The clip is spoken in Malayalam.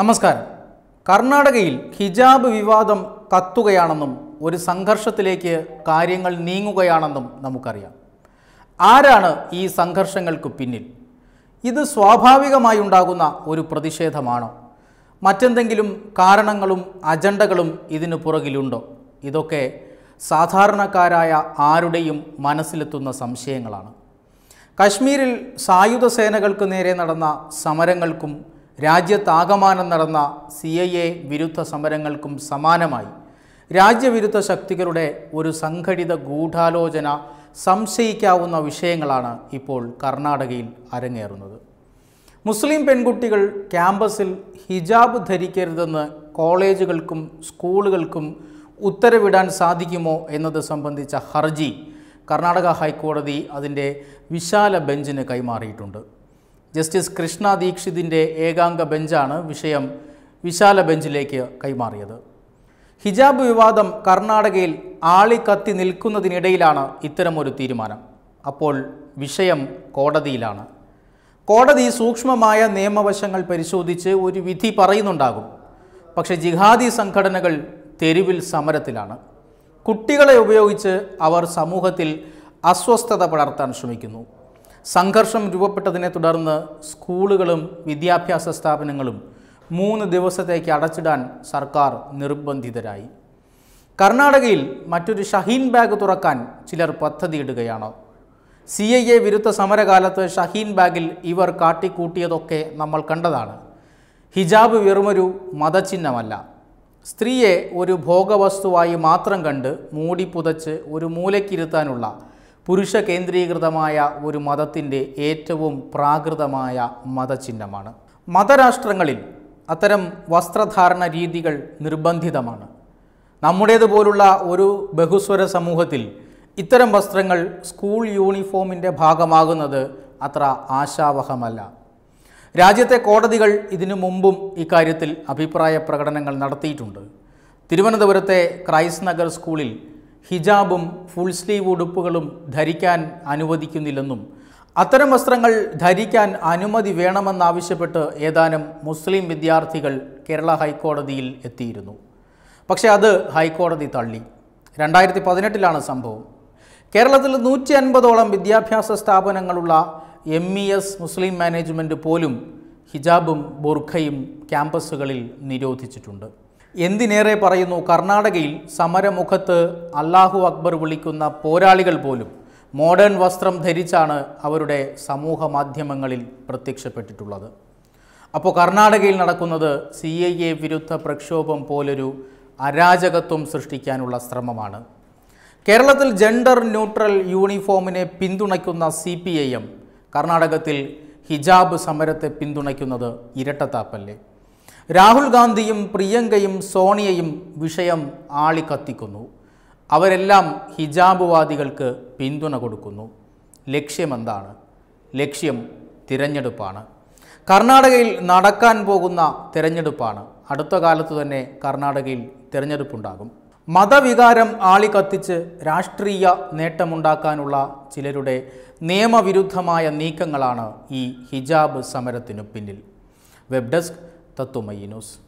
നമസ്കാരം കർണാടകയിൽ ഹിജാബ് വിവാദം കത്തുകയാണെന്നും ഒരു സംഘർഷത്തിലേക്ക് കാര്യങ്ങൾ നീങ്ങുകയാണെന്നും നമുക്കറിയാം ആരാണ് ഈ സംഘർഷങ്ങൾക്ക് പിന്നിൽ ഇത് സ്വാഭാവികമായി ഉണ്ടാകുന്ന ഒരു പ്രതിഷേധമാണോ മറ്റെന്തെങ്കിലും കാരണങ്ങളും അജണ്ടകളും ഇതിനു പുറകിലുണ്ടോ ഇതൊക്കെ സാധാരണക്കാരായ ആരുടെയും മനസ്സിലെത്തുന്ന സംശയങ്ങളാണ് കശ്മീരിൽ സായുധ സേനകൾക്ക് നേരെ നടന്ന സമരങ്ങൾക്കും രാജ്യത്താകമാനം നടന്ന സി ഐ എ വിരുദ്ധ സമരങ്ങൾക്കും സമാനമായി രാജ്യവിരുദ്ധ ശക്തികളുടെ ഒരു സംഘടിത ഗൂഢാലോചന സംശയിക്കാവുന്ന വിഷയങ്ങളാണ് ഇപ്പോൾ കർണാടകയിൽ അരങ്ങേറുന്നത് മുസ്ലിം പെൺകുട്ടികൾ ക്യാമ്പസിൽ ഹിജാബ് ധരിക്കരുതെന്ന് കോളേജുകൾക്കും സ്കൂളുകൾക്കും ഉത്തരവിടാൻ സാധിക്കുമോ എന്നത് സംബന്ധിച്ച ഹർജി കർണാടക ഹൈക്കോടതി അതിൻ്റെ വിശാല ബെഞ്ചിന് കൈമാറിയിട്ടുണ്ട് ജസ്റ്റിസ് കൃഷ്ണ ദീക്ഷിതിൻ്റെ ഏകാംഗ ബെഞ്ചാണ് വിഷയം വിശാല ബെഞ്ചിലേക്ക് കൈമാറിയത് ഹിജാബ് വിവാദം കർണാടകയിൽ ആളിക്കത്തി നിൽക്കുന്നതിനിടയിലാണ് ഇത്തരമൊരു തീരുമാനം അപ്പോൾ വിഷയം കോടതിയിലാണ് കോടതി സൂക്ഷ്മമായ നിയമവശങ്ങൾ പരിശോധിച്ച് ഒരു വിധി പറയുന്നുണ്ടാകും പക്ഷേ ജിഹാദി സംഘടനകൾ തെരുവിൽ സമരത്തിലാണ് കുട്ടികളെ ഉപയോഗിച്ച് അവർ സമൂഹത്തിൽ അസ്വസ്ഥത പടർത്താൻ ശ്രമിക്കുന്നു സംഘർഷം രൂപപ്പെട്ടതിനെ തുടർന്ന് സ്കൂളുകളും വിദ്യാഭ്യാസ സ്ഥാപനങ്ങളും മൂന്ന് ദിവസത്തേക്ക് അടച്ചിടാൻ സർക്കാർ നിർബന്ധിതരായി കർണാടകയിൽ മറ്റൊരു ഷഹീൻ ബാഗ് തുറക്കാൻ ചിലർ പദ്ധതിയിടുകയാണ് സി ഐ എ വിരുദ്ധ സമരകാലത്ത് ഷഹീൻ ബാഗിൽ ഇവർ കാട്ടിക്കൂട്ടിയതൊക്കെ നമ്മൾ കണ്ടതാണ് ഹിജാബ് വെറുമൊരു മതചിഹ്നമല്ല സ്ത്രീയെ ഒരു ഭോഗവസ്തുവായി മാത്രം കണ്ട് മൂടി പുതച്ച് ഒരു മൂലയ്ക്കിരുത്താനുള്ള പുരുഷ കേന്ദ്രീകൃതമായ ഒരു മതത്തിൻ്റെ ഏറ്റവും പ്രാകൃതമായ മതചിഹ്നമാണ് മതരാഷ്ട്രങ്ങളിൽ അത്തരം വസ്ത്രധാരണ രീതികൾ നിർബന്ധിതമാണ് നമ്മുടേതുപോലുള്ള ഒരു ബഹുസ്വര സമൂഹത്തിൽ ഇത്തരം വസ്ത്രങ്ങൾ സ്കൂൾ യൂണിഫോമിൻ്റെ ഭാഗമാകുന്നത് അത്ര ആശാവഹമല്ല രാജ്യത്തെ കോടതികൾ ഇതിനു മുമ്പും ഇക്കാര്യത്തിൽ അഭിപ്രായ പ്രകടനങ്ങൾ നടത്തിയിട്ടുണ്ട് തിരുവനന്തപുരത്തെ ക്രൈസ്റ്റ് നഗർ സ്കൂളിൽ ഹിജാബും ഫുൾ സ്ലീവ് ഉടുപ്പുകളും ധരിക്കാൻ അനുവദിക്കുന്നില്ലെന്നും അത്തരം വസ്ത്രങ്ങൾ ധരിക്കാൻ അനുമതി വേണമെന്നാവശ്യപ്പെട്ട് ഏതാനും മുസ്ലിം വിദ്യാർത്ഥികൾ കേരള ഹൈക്കോടതിയിൽ എത്തിയിരുന്നു പക്ഷേ അത് ഹൈക്കോടതി തള്ളി രണ്ടായിരത്തി പതിനെട്ടിലാണ് സംഭവം കേരളത്തിൽ നൂറ്റി അൻപതോളം വിദ്യാഭ്യാസ സ്ഥാപനങ്ങളുള്ള എം ഇ എസ് മുസ്ലിം മാനേജ്മെൻറ്റ് പോലും ഹിജാബും ബുർഖയും ക്യാമ്പസുകളിൽ നിരോധിച്ചിട്ടുണ്ട് എന്തിനേറെ പറയുന്നു കർണാടകയിൽ സമരമുഖത്ത് അള്ളാഹു അക്ബർ വിളിക്കുന്ന പോരാളികൾ പോലും മോഡേൺ വസ്ത്രം ധരിച്ചാണ് അവരുടെ സമൂഹ മാധ്യമങ്ങളിൽ പ്രത്യക്ഷപ്പെട്ടിട്ടുള്ളത് അപ്പോൾ കർണാടകയിൽ നടക്കുന്നത് സി ഐ എ വിരുദ്ധ പ്രക്ഷോഭം പോലൊരു അരാജകത്വം സൃഷ്ടിക്കാനുള്ള ശ്രമമാണ് കേരളത്തിൽ ജെൻഡർ ന്യൂട്രൽ യൂണിഫോമിനെ പിന്തുണയ്ക്കുന്ന സി പി ഐ എം കർണാടകത്തിൽ ഹിജാബ് സമരത്തെ പിന്തുണയ്ക്കുന്നത് ഇരട്ടത്താപ്പല്ലേ രാഹുൽ ഗാന്ധിയും പ്രിയങ്കയും സോണിയയും വിഷയം ആളിക്കത്തിക്കുന്നു അവരെല്ലാം വാദികൾക്ക് പിന്തുണ കൊടുക്കുന്നു ലക്ഷ്യമെന്താണ് ലക്ഷ്യം തിരഞ്ഞെടുപ്പാണ് കർണാടകയിൽ നടക്കാൻ പോകുന്ന തിരഞ്ഞെടുപ്പാണ് അടുത്ത കാലത്ത് തന്നെ കർണാടകയിൽ തിരഞ്ഞെടുപ്പുണ്ടാകും മതവികാരം ആളിക്കത്തിച്ച് രാഷ്ട്രീയ നേട്ടമുണ്ടാക്കാനുള്ള ചിലരുടെ നിയമവിരുദ്ധമായ നീക്കങ്ങളാണ് ഈ ഹിജാബ് സമരത്തിനു പിന്നിൽ വെബ് ഡെസ്ക് tatomayinos.